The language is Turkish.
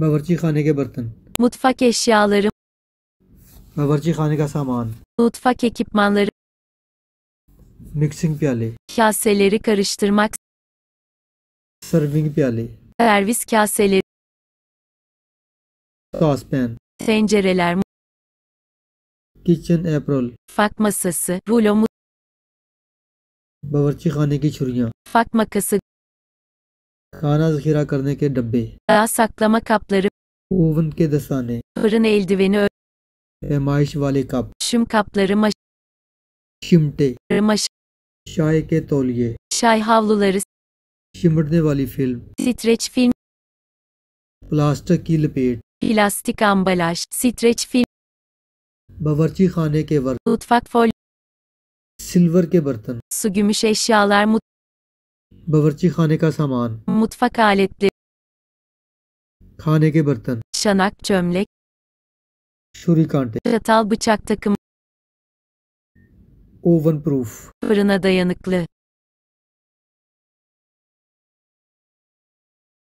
बावर्ची खाने के बर्तन mutfak eşyaları, बावर्ची खाने का सामान mutfak ekipmanları, मिक्सिंग प्याले kaseleri karıştırmak, सर्विंग प्याले servis kaseleri, sauce pan tencereler, kitchen apron mutfak masası, rulo, बावर्ची खाने की छुरियाँ mutfak makası, खाना जखीरा करने के डब्बे gıda saklama kapları, ओवन के दस्ताने fırın eldiveni, पैमाइश वाले कप ölçüm kapları, maş, चिमटे maş, चाय के तौलिए şay havluları, चिमटने वाली फिल्म streç film, प्लास्टिक की लपेट plastik ambalaj, streç film, बावर्ची खाने के वर्क, mutfak folyosu, सिल्वर के बर्तन su gümüş eşyalar, बावर्ची खाने का सामान mutfak aletleri, खाने के बर्तन çanak, çömlek, छुरी कांटे çatal, bıçak takımı, oven proof, fırına dayanıklı,